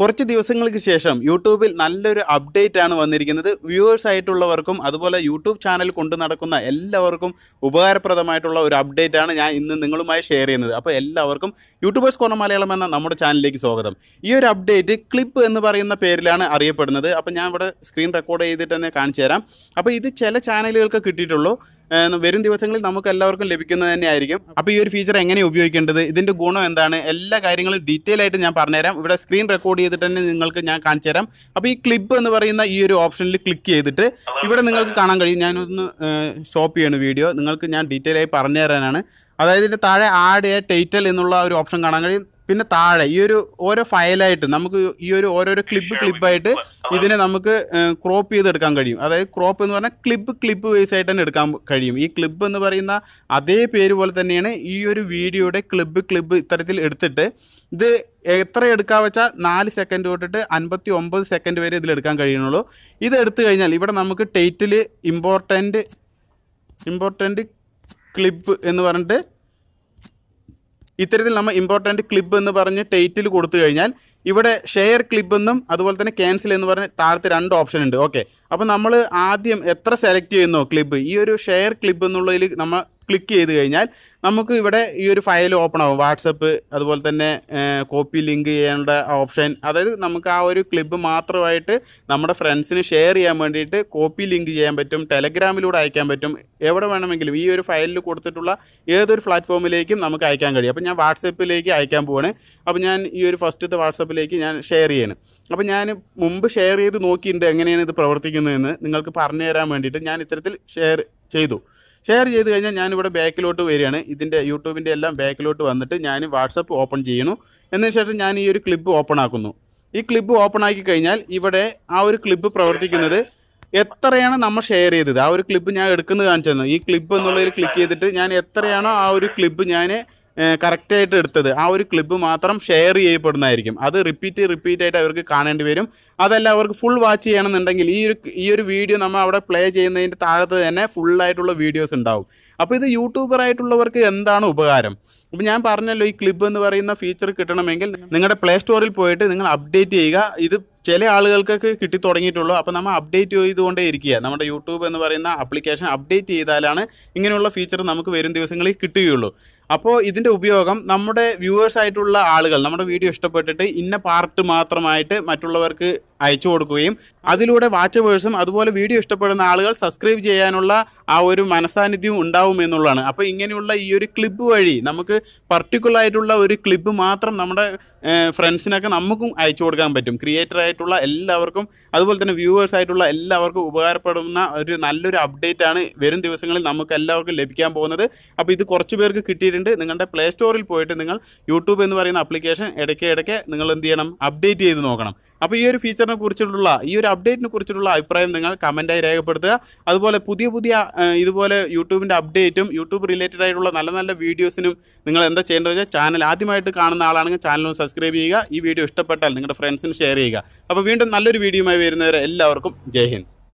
കുറച്ച് ദിവസങ്ങൾക്ക് ശേഷം യൂട്യൂബിൽ നല്ലൊരു അപ്ഡേറ്റ് ആണ് വന്നിരിക്കുന്നത് വ്യൂവേഴ്സ് ആയിട്ടുള്ളവർക്കും അതുപോലെ യൂട്യൂബ് ചാനൽ കൊണ്ട് നടക്കുന്ന എല്ലാവർക്കും ഉപകാരപ്രദമായിട്ടുള്ള ഒരു അപ്ഡേറ്റ് ആണ് ഞാൻ ഇന്ന് നിങ്ങളുമായി ഷെയർ ചെയ്യുന്നത് അപ്പോൾ എല്ലാവർക്കും യൂട്യൂബേഴ്സ് കോർണർ മലയാളം എന്ന നമ്മുടെ ചാനലിലേക്ക് സ്വാഗതം ഈ ഒരു അപ്ഡേറ്റ് ക്ലിപ്പ് എന്ന് പറയുന്ന പേരിലാണ് അറിയപ്പെടുന്നത് അപ്പോൾ ഞാൻ ഇവിടെ സ്ക്രീൻ റെക്കോർഡ് ചെയ്തിട്ട് തന്നെ കാണിച്ചു തരാം അപ്പോൾ ഇത് ചില ചാനലുകൾക്ക് കിട്ടിയിട്ടുള്ളൂ വരും ദിവസങ്ങളിൽ നമുക്ക് എല്ലാവർക്കും ലഭിക്കുന്നത് തന്നെ ആയിരിക്കും അപ്പോൾ ഈ ഒരു ഫീച്ചർ എങ്ങനെ ഉപയോഗിക്കേണ്ടത് ഇതിൻ്റെ ഗുണം എന്താണ് എല്ലാ കാര്യങ്ങളും ഡീറ്റെയിൽ ആയിട്ട് ഞാൻ പറഞ്ഞുതരാം ഇവിടെ സ്ക്രീൻ റെക്കോർഡ് ചെയ്തിട്ട് തന്നെ നിങ്ങൾക്ക് ഞാൻ കാണിച്ചു തരാം അപ്പോൾ ഈ ക്ലിപ്പ് എന്ന് പറയുന്ന ഈ ഒരു ഓപ്ഷനിൽ ക്ലിക്ക് ചെയ്തിട്ട് ഇവിടെ നിങ്ങൾക്ക് കാണാൻ കഴിയും ഞാനൊന്ന് സ്റ്റോപ്പ് ചെയ്യണം വീഡിയോ നിങ്ങൾക്ക് ഞാൻ ഡീറ്റെയിൽ ആയി പറഞ്ഞു തരാനാണ് അതായത് ഇതിൻ്റെ താഴെ ആഡ് എ ടൈറ്റൽ എന്നുള്ള ഒരു ഓപ്ഷൻ കാണാൻ കഴിയും പിന്നെ താഴെ ഈ ഒരു ഓരോ ഫയലായിട്ട് നമുക്ക് ഈ ഒരു ഓരോരോ ക്ലിപ്പ് ക്ലിപ്പായിട്ട് ഇതിനെ നമുക്ക് ക്രോപ്പ് ചെയ്തെടുക്കാൻ കഴിയും അതായത് ക്രോപ്പ് എന്ന് പറഞ്ഞാൽ ക്ലിപ്പ് ക്ലിപ്പ് വൈസ് ആയിട്ട് തന്നെ എടുക്കാൻ കഴിയും ഈ ക്ലിപ്പ് എന്ന് പറയുന്ന അതേ പേര് പോലെ തന്നെയാണ് ഈ ഒരു വീഡിയോയുടെ ക്ലിപ്പ് ക്ലിപ്പ് ഇത്തരത്തിൽ എടുത്തിട്ട് ഇത് എത്ര എടുക്കാൻ വെച്ചാൽ നാല് സെക്കൻഡ് തൊട്ടിട്ട് അൻപത്തി ഒമ്പത് സെക്കൻഡ് വരെ ഇതിലെടുക്കാൻ കഴിയുന്നുള്ളൂ ഇത് എടുത്തു കഴിഞ്ഞാൽ ഇവിടെ നമുക്ക് ടൈറ്റിൽ ഇമ്പോർട്ടൻറ്റ് ഇമ്പോർട്ടൻറ്റ് ക്ലിപ്പ് എന്ന് പറഞ്ഞിട്ട് ഇത്തരത്തിൽ നമ്മൾ ഇമ്പോർട്ടൻറ്റ് ക്ലിപ്പ് എന്ന് പറഞ്ഞ് ടൈറ്റിൽ കൊടുത്തു കഴിഞ്ഞാൽ ഇവിടെ ഷെയർ ക്ലിപ്പെന്നും എന്നും അതുപോലെ തന്നെ ക്യാൻസൽ എന്ന് പറഞ്ഞ് താഴത്തെ രണ്ട് ഓപ്ഷൻ ഉണ്ട് ഓക്കെ അപ്പോൾ നമ്മൾ ആദ്യം എത്ര സെലക്ട് ചെയ്യുന്നോ ക്ലിപ്പ് ഈ ഒരു ഷെയർ ക്ലിപ്പ് എന്നുള്ളതിൽ നമ്മൾ ക്ലിക്ക് ചെയ്ത് കഴിഞ്ഞാൽ നമുക്ക് ഇവിടെ ഈ ഒരു ഫയൽ ഓപ്പൺ ആവും വാട്സപ്പ് അതുപോലെ തന്നെ കോപ്പി ലിങ്ക് ചെയ്യേണ്ട ഓപ്ഷൻ അതായത് നമുക്ക് ആ ഒരു ക്ലിപ്പ് മാത്രമായിട്ട് നമ്മുടെ ഫ്രണ്ട്സിന് ഷെയർ ചെയ്യാൻ വേണ്ടിയിട്ട് കോപ്പി ലിങ്ക് ചെയ്യാൻ പറ്റും ടെലഗ്രാമിലൂടെ അയക്കാൻ പറ്റും എവിടെ വേണമെങ്കിലും ഈ ഒരു ഫയലിൽ കൊടുത്തിട്ടുള്ള ഏതൊരു പ്ലാറ്റ്ഫോമിലേക്കും നമുക്ക് അയക്കാൻ കഴിയും അപ്പോൾ ഞാൻ വാട്സപ്പിലേക്ക് അയക്കാൻ പോവാണ് അപ്പോൾ ഞാൻ ഈ ഒരു ഫസ്റ്റത്തെ വാട്സപ്പിലേക്ക് ഞാൻ ഷെയർ ചെയ്യണം അപ്പോൾ ഞാൻ മുമ്പ് ഷെയർ ചെയ്ത് നോക്കിയിട്ടുണ്ട് എങ്ങനെയാണ് ഇത് പ്രവർത്തിക്കുന്നതെന്ന് നിങ്ങൾക്ക് പറഞ്ഞു തരാൻ വേണ്ടിയിട്ട് ഞാൻ ഇത്തരത്തിൽ ഷെയർ ചെയ്തു ഷെയർ ചെയ്ത് കഴിഞ്ഞാൽ ഞാനിവിടെ ബാക്കിലോട്ട് വരികയാണ് ഇതിൻ്റെ യൂട്യൂബിൻ്റെ എല്ലാം ബാക്കിലോട്ട് വന്നിട്ട് ഞാൻ വാട്സപ്പ് ഓപ്പൺ ചെയ്യുന്നു എന്നതിന് ശേഷം ഞാൻ ഈ ഒരു ക്ലിപ്പ് ഓപ്പൺ ആക്കുന്നു ഈ ക്ലിപ്പ് ഓപ്പൺ ആക്കി കഴിഞ്ഞാൽ ഇവിടെ ആ ഒരു ക്ലിപ്പ് പ്രവർത്തിക്കുന്നത് എത്രയാണ് നമ്മൾ ഷെയർ ചെയ്തത് ആ ഒരു ക്ലിപ്പ് ഞാൻ എടുക്കുന്നത് കാണിച്ചു തന്നു ഈ ക്ലിപ്പ് എന്നുള്ളതിൽ ക്ലിക്ക് ചെയ്തിട്ട് ഞാൻ എത്രയാണോ ആ ഒരു ക്ലിപ്പ് ഞാൻ കറക്റ്റായിട്ട് എടുത്തത് ആ ഒരു ക്ലിപ്പ് മാത്രം ഷെയർ ചെയ്യപ്പെടുന്നതായിരിക്കും അത് റിപ്പീറ്റ് റിപ്പീറ്റ് ആയിട്ട് അവർക്ക് കാണേണ്ടി വരും അതല്ല അവർക്ക് ഫുൾ വാച്ച് ചെയ്യണമെന്നുണ്ടെങ്കിൽ ഈ ഒരു ഈ ഒരു വീഡിയോ നമ്മൾ അവിടെ പ്ലേ ചെയ്യുന്നതിൻ്റെ താഴത്ത് തന്നെ ഫുള്ളായിട്ടുള്ള വീഡിയോസ് ഉണ്ടാവും അപ്പോൾ ഇത് യൂട്യൂബറായിട്ടുള്ളവർക്ക് എന്താണ് ഉപകാരം അപ്പോൾ ഞാൻ പറഞ്ഞല്ലോ ഈ ക്ലിപ്പ് എന്ന് പറയുന്ന ഫീച്ചർ കിട്ടണമെങ്കിൽ നിങ്ങളുടെ പ്ലേ സ്റ്റോറിൽ പോയിട്ട് നിങ്ങൾ അപ്ഡേറ്റ് ചെയ്യുക ഇത് ചില ആളുകൾക്കൊക്കെ കിട്ടി തുടങ്ങിയിട്ടുള്ളൂ അപ്പോൾ നമ്മൾ അപ്ഡേറ്റ് ചെയ്തുകൊണ്ടേ ഇരിക്കുക നമ്മുടെ യൂട്യൂബ് എന്ന് പറയുന്ന ആപ്ലിക്കേഷൻ അപ്ഡേറ്റ് ചെയ്താലാണ് ഇങ്ങനെയുള്ള ഫീച്ചർ നമുക്ക് വരും ദിവസങ്ങളിൽ കിട്ടുകയുള്ളൂ അപ്പോൾ ഇതിൻ്റെ ഉപയോഗം നമ്മുടെ വ്യൂവേഴ്സ് ആയിട്ടുള്ള ആളുകൾ നമ്മുടെ വീഡിയോ ഇഷ്ടപ്പെട്ടിട്ട് ഇന്ന പാർട്ട് മാത്രമായിട്ട് മറ്റുള്ളവർക്ക് അയച്ചു കൊടുക്കുകയും അതിലൂടെ വാച്ചവേഴ്സും അതുപോലെ വീഡിയോ ഇഷ്ടപ്പെടുന്ന ആളുകൾ സബ്സ്ക്രൈബ് ചെയ്യാനുള്ള ആ ഒരു മനസാന്നിധ്യം ഉണ്ടാവും എന്നുള്ളതാണ് അപ്പോൾ ഇങ്ങനെയുള്ള ഈ ഒരു ക്ലിപ്പ് വഴി നമുക്ക് പർട്ടിക്കുലർ ആയിട്ടുള്ള ഒരു ക്ലിപ്പ് മാത്രം നമ്മുടെ ഫ്രണ്ട്സിനൊക്കെ നമുക്കും അയച്ചു കൊടുക്കാൻ പറ്റും ക്രിയേറ്റർ ആയിട്ടുള്ള എല്ലാവർക്കും അതുപോലെ തന്നെ വ്യൂവേഴ്സ് ആയിട്ടുള്ള എല്ലാവർക്കും ഉപകാരപ്പെടുന്ന ഒരു നല്ലൊരു അപ്ഡേറ്റ് ആണ് വരും ദിവസങ്ങളിൽ നമുക്ക് എല്ലാവർക്കും ലഭിക്കാൻ പോകുന്നത് അപ്പോൾ ഇത് കുറച്ച് പേർക്ക് കിട്ടിയിട്ടുണ്ട് നിങ്ങളുടെ പ്ലേ സ്റ്റോറിൽ പോയിട്ട് നിങ്ങൾ യൂട്യൂബ് എന്ന് പറയുന്ന ആപ്ലിക്കേഷൻ ഇടയ്ക്ക് ഇടയ്ക്ക് നിങ്ങൾ എന്ത് ചെയ്യണം അപ്ഡേറ്റ് ചെയ്ത് നോക്കണം അപ്പോൾ ഈ ഒരു ഫീച്ചർ സർക്കാരിനെ കുറിച്ചിട്ടുള്ള ഈ ഒരു അപ്ഡേറ്റിനെ കുറിച്ചിട്ടുള്ള അഭിപ്രായം നിങ്ങൾ കമൻറ്റായി രേഖപ്പെടുത്തുക അതുപോലെ പുതിയ പുതിയ ഇതുപോലെ യൂട്യൂബിൻ്റെ അപ്ഡേറ്റും യൂട്യൂബ് റിലേറ്റഡ് ആയിട്ടുള്ള നല്ല നല്ല വീഡിയോസിനും നിങ്ങൾ എന്താ ചെയ്യേണ്ടത് വെച്ചാൽ ചാനൽ ആദ്യമായിട്ട് കാണുന്ന ആളാണെങ്കിൽ ചാനൽ സബ്സ്ക്രൈബ് ചെയ്യുക ഈ വീഡിയോ ഇഷ്ടപ്പെട്ടാൽ നിങ്ങളുടെ ഫ്രണ്ട്സിന് ഷെയർ ചെയ്യുക അപ്പോൾ വീണ്ടും നല്ലൊരു വീഡിയോയുമായി വരുന്നവരെ എല്ലാവർക്കും ജയ് ഹിന്ദ്